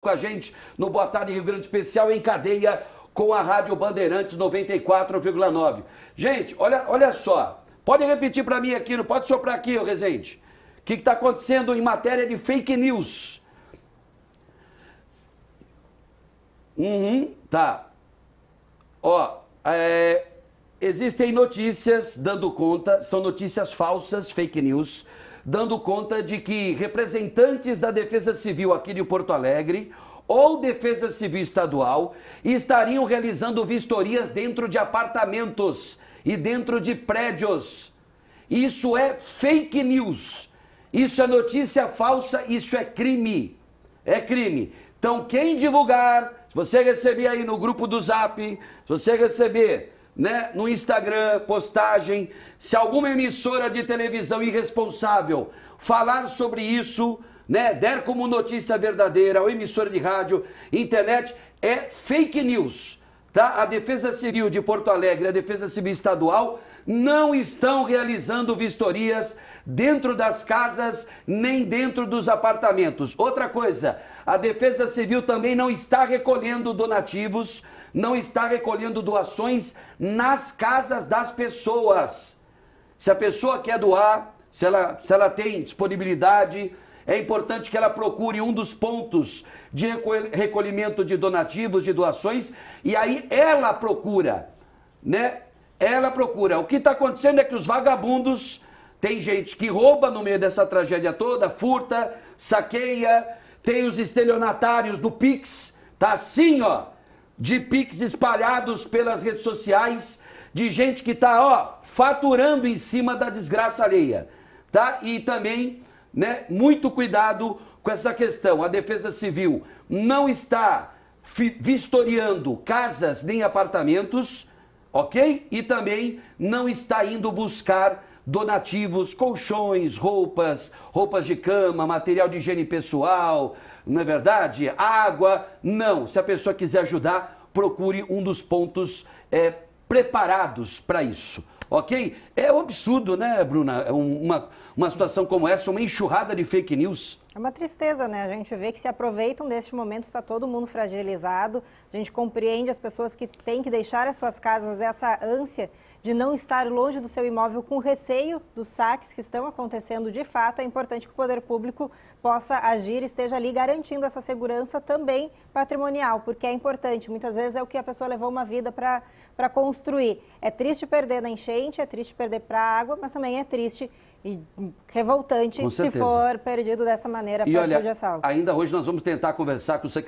com a gente no Boa Tarde Rio Grande Especial em cadeia com a Rádio Bandeirantes 94,9. Gente, olha, olha só. Pode repetir para mim aqui, não pode soprar aqui, ô Rezende. O que está acontecendo em matéria de fake news? Uhum, tá. Ó, é, existem notícias dando conta, são notícias falsas, fake news, dando conta de que representantes da Defesa Civil aqui de Porto Alegre ou Defesa Civil Estadual estariam realizando vistorias dentro de apartamentos e dentro de prédios. Isso é fake news. Isso é notícia falsa, isso é crime. É crime. Então, quem divulgar, se você receber aí no grupo do Zap, se você receber né, no Instagram, postagem. Se alguma emissora de televisão irresponsável falar sobre isso, né, der como notícia verdadeira, ou emissora de rádio, internet, é fake news. Tá? A Defesa Civil de Porto Alegre, a Defesa Civil Estadual, não estão realizando vistorias dentro das casas nem dentro dos apartamentos. Outra coisa, a Defesa Civil também não está recolhendo donativos, não está recolhendo doações nas casas das pessoas. Se a pessoa quer doar, se ela, se ela tem disponibilidade, é importante que ela procure um dos pontos de recolhimento de donativos, de doações, e aí ela procura, né? Ela procura. O que está acontecendo é que os vagabundos tem gente que rouba no meio dessa tragédia toda, furta, saqueia, tem os estelionatários do Pix, tá assim, ó, de Pix espalhados pelas redes sociais, de gente que tá, ó, faturando em cima da desgraça alheia, tá? E também, né, muito cuidado com essa questão. A Defesa Civil não está vistoriando casas nem apartamentos, ok? E também não está indo buscar donativos, colchões, roupas, roupas de cama, material de higiene pessoal, não é verdade? Água, não. Se a pessoa quiser ajudar, procure um dos pontos é, preparados para isso, ok? É um absurdo, né, Bruna? É uma, uma situação como essa, uma enxurrada de fake news. É uma tristeza, né? A gente vê que se aproveitam deste momento, está todo mundo fragilizado. A gente compreende as pessoas que têm que deixar as suas casas, essa ânsia de não estar longe do seu imóvel com receio dos saques que estão acontecendo de fato. É importante que o poder público possa agir, esteja ali garantindo essa segurança também patrimonial, porque é importante. Muitas vezes é o que a pessoa levou uma vida para construir. É triste perder na enchente, é triste perder para a água, mas também é triste e revoltante se for perdido dessa maneira a partir de assaltos. Ainda hoje nós vamos tentar conversar com o secretário.